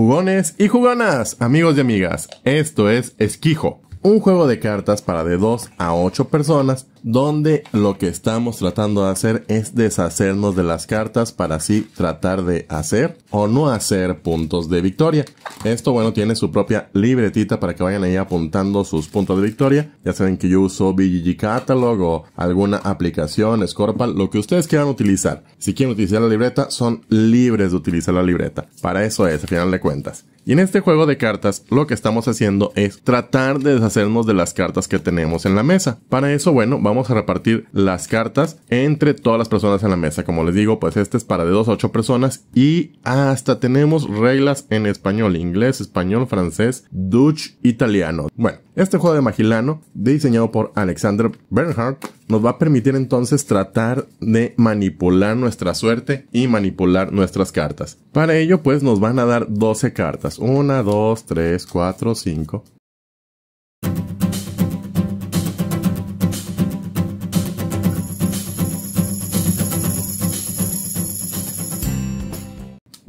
jugones y jugonas, amigos y amigas. Esto es Esquijo, un juego de cartas para de 2 a 8 personas donde lo que estamos tratando de hacer es deshacernos de las cartas para así tratar de hacer o no hacer puntos de victoria. Esto bueno tiene su propia libretita para que vayan ahí apuntando sus puntos de victoria. Ya saben que yo uso BGG Catalog o alguna aplicación, Scorpal, lo que ustedes quieran utilizar. Si quieren utilizar la libreta son libres de utilizar la libreta. Para eso es, al final de cuentas. Y en este juego de cartas lo que estamos haciendo es tratar de deshacernos de las cartas que tenemos en la mesa. Para eso, bueno, vamos a repartir las cartas entre todas las personas en la mesa. Como les digo, pues este es para de 2 a 8 personas y hasta tenemos reglas en español, inglés, español, francés, Dutch, italiano. Bueno, este juego de Magilano, diseñado por Alexander Bernhardt, nos va a permitir entonces tratar de manipular nuestra suerte y manipular nuestras cartas. Para ello, pues nos van a dar 12 cartas. 1, 2, 3, 4, 5.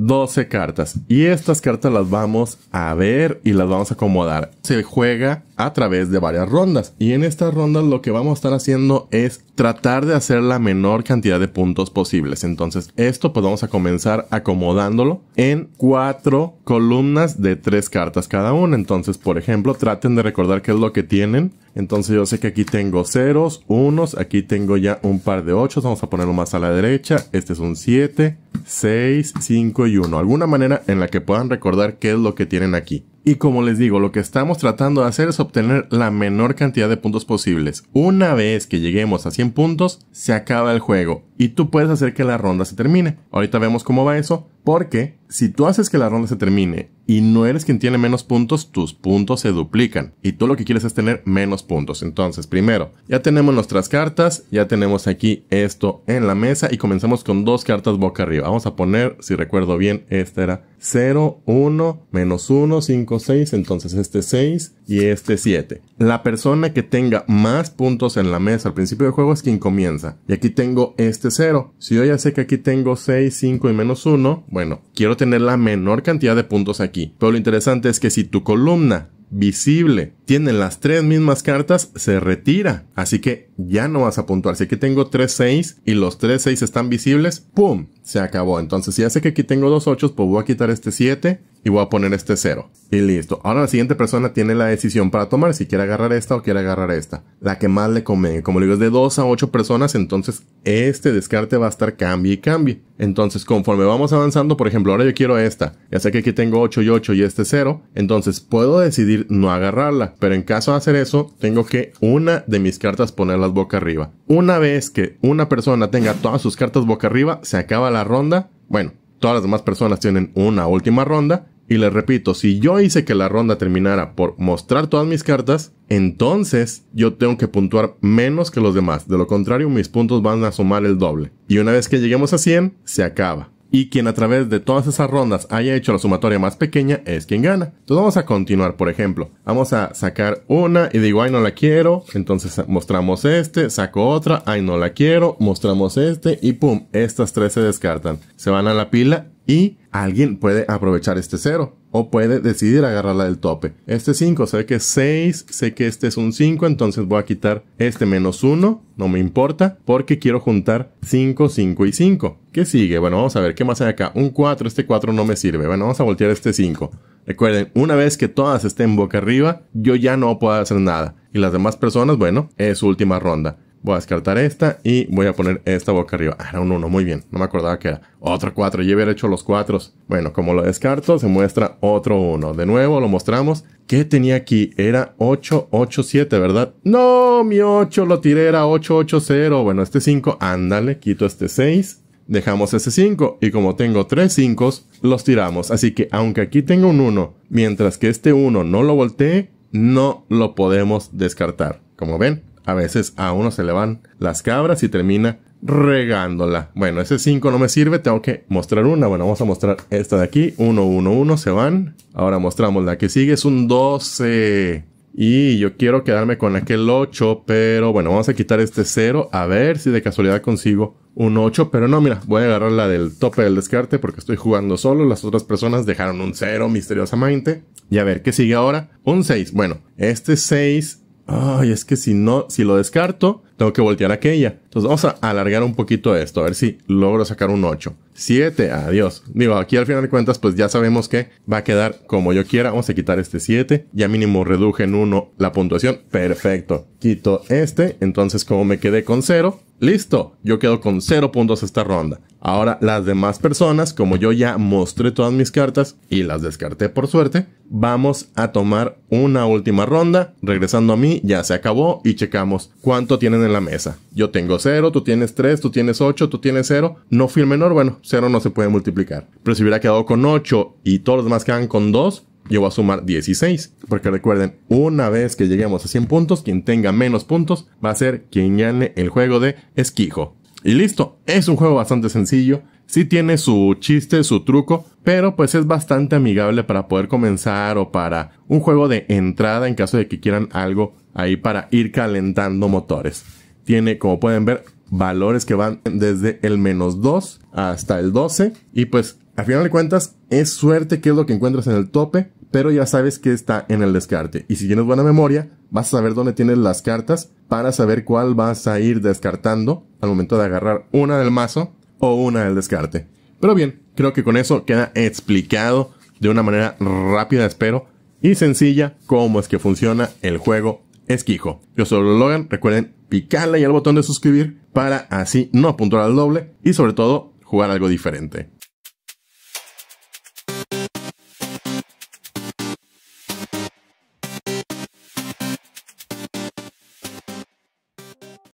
...12 cartas... ...y estas cartas las vamos a ver... ...y las vamos a acomodar... ...se juega a través de varias rondas. Y en estas rondas lo que vamos a estar haciendo es tratar de hacer la menor cantidad de puntos posibles. Entonces esto podemos vamos a comenzar acomodándolo en cuatro columnas de tres cartas cada una. Entonces por ejemplo traten de recordar qué es lo que tienen. Entonces yo sé que aquí tengo ceros, unos, aquí tengo ya un par de ochos, vamos a ponerlo más a la derecha, este es un 7, 6, 5 y 1. Alguna manera en la que puedan recordar qué es lo que tienen aquí. Y como les digo, lo que estamos tratando de hacer es obtener la menor cantidad de puntos posibles. Una vez que lleguemos a 100 puntos, se acaba el juego y tú puedes hacer que la ronda se termine. Ahorita vemos cómo va eso, porque si tú haces que la ronda se termine y no eres quien tiene menos puntos, tus puntos se duplican. Y tú lo que quieres es tener menos puntos. Entonces, primero, ya tenemos nuestras cartas, ya tenemos aquí esto en la mesa y comenzamos con dos cartas boca arriba. Vamos a poner, si recuerdo bien, esta era 0, 1, menos 1, 5, 6, entonces este 6 y este 7. La persona que tenga más puntos en la mesa al principio del juego es quien comienza. Y aquí tengo este 0. Si yo ya sé que aquí tengo 6, 5 y menos 1, bueno, quiero tener la menor cantidad de puntos aquí. Pero lo interesante es que si tu columna visible tiene las tres mismas cartas, se retira. Así que ya no vas a puntuar. Si aquí tengo 3 6 y los 3 6 están visibles, ¡pum! Se acabó. Entonces, si hace que aquí tengo 2 8, pues voy a quitar este 7 y voy a poner este 0. Y listo. Ahora la siguiente persona tiene la decisión para tomar si quiere agarrar esta o quiere agarrar esta. La que más le convenga. Como le digo, es de 2 a 8 personas, entonces este descarte va a estar cambie y cambie. Entonces, conforme vamos avanzando, por ejemplo, ahora yo quiero esta. Ya sé que aquí tengo 8 y 8 y este 0. Entonces, puedo decidir no agarrarla. Pero en caso de hacer eso, tengo que una de mis cartas ponerla boca arriba. Una vez que una persona tenga todas sus cartas boca arriba, se acaba la ronda. Bueno, todas las demás personas tienen una última ronda. Y les repito, si yo hice que la ronda terminara por mostrar todas mis cartas, entonces yo tengo que puntuar menos que los demás. De lo contrario, mis puntos van a sumar el doble. Y una vez que lleguemos a 100, se acaba y quien a través de todas esas rondas haya hecho la sumatoria más pequeña es quien gana. Entonces vamos a continuar, por ejemplo, vamos a sacar una y digo, ay no la quiero, entonces mostramos este, saco otra, ay no la quiero, mostramos este y pum, estas tres se descartan, se van a la pila y alguien puede aprovechar este 0 o puede decidir agarrarla del tope. Este 5, sé que es 6, sé que este es un 5, entonces voy a quitar este menos 1, no me importa, porque quiero juntar 5, 5 y 5. ¿Qué sigue? Bueno, vamos a ver, ¿qué más hay acá? Un 4, este 4 no me sirve. Bueno, vamos a voltear este 5. Recuerden, una vez que todas estén boca arriba, yo ya no puedo hacer nada. Y las demás personas, bueno, es última ronda. Voy a descartar esta y voy a poner esta boca arriba. Ah, era un 1, muy bien. No me acordaba que era. Otro 4, ya hubiera hecho los 4. Bueno, como lo descarto, se muestra otro 1. De nuevo, lo mostramos. ¿Qué tenía aquí? Era 887, ¿verdad? No, mi 8 lo tiré, era 880. Bueno, este 5, ándale, quito este 6. Dejamos ese 5 y como tengo 3 5, los tiramos. Así que aunque aquí tenga un 1, mientras que este 1 no lo voltee, no lo podemos descartar. Como ven, a veces a uno se le van las cabras y termina regándola. Bueno, ese 5 no me sirve, tengo que mostrar una. Bueno, vamos a mostrar esta de aquí. 1, 1, 1, se van. Ahora mostramos la que sigue, es un 12. Y yo quiero quedarme con aquel 8, pero bueno, vamos a quitar este 0 a ver si de casualidad consigo un 8. Pero no, mira, voy a agarrar la del tope del descarte porque estoy jugando solo. Las otras personas dejaron un 0 misteriosamente. Y a ver, ¿qué sigue ahora? Un 6. Bueno, este 6 Ay, es que si no, si lo descarto, tengo que voltear aquella. Entonces vamos a alargar un poquito esto, a ver si logro sacar un 8. 7, adiós. Digo, aquí al final de cuentas, pues ya sabemos que va a quedar como yo quiera. Vamos a quitar este 7. Ya mínimo reduje en 1 la puntuación. Perfecto. Quito este. Entonces, como me quedé con 0, Listo, yo quedo con 0 puntos esta ronda. Ahora las demás personas, como yo ya mostré todas mis cartas y las descarté por suerte, vamos a tomar una última ronda. Regresando a mí, ya se acabó y checamos cuánto tienen en la mesa. Yo tengo 0, tú tienes 3, tú tienes 8, tú tienes 0. No fui menor, bueno, 0 no se puede multiplicar. Pero si hubiera quedado con 8 y todos los demás quedan con 2, yo voy a sumar 16. Porque recuerden, una vez que lleguemos a 100 puntos, quien tenga menos puntos va a ser quien gane el juego de esquijo. Y listo, es un juego bastante sencillo. Sí tiene su chiste, su truco, pero pues es bastante amigable para poder comenzar o para un juego de entrada en caso de que quieran algo ahí para ir calentando motores. Tiene, como pueden ver, valores que van desde el menos 2 hasta el 12 y pues al final de cuentas, es suerte que es lo que encuentras en el tope, pero ya sabes que está en el descarte. Y si tienes buena memoria, vas a saber dónde tienes las cartas para saber cuál vas a ir descartando al momento de agarrar una del mazo o una del descarte. Pero bien, creo que con eso queda explicado de una manera rápida, espero, y sencilla cómo es que funciona el juego Esquijo. Yo soy Logan, recuerden picarle y al botón de suscribir para así no apuntar al doble y sobre todo jugar algo diferente.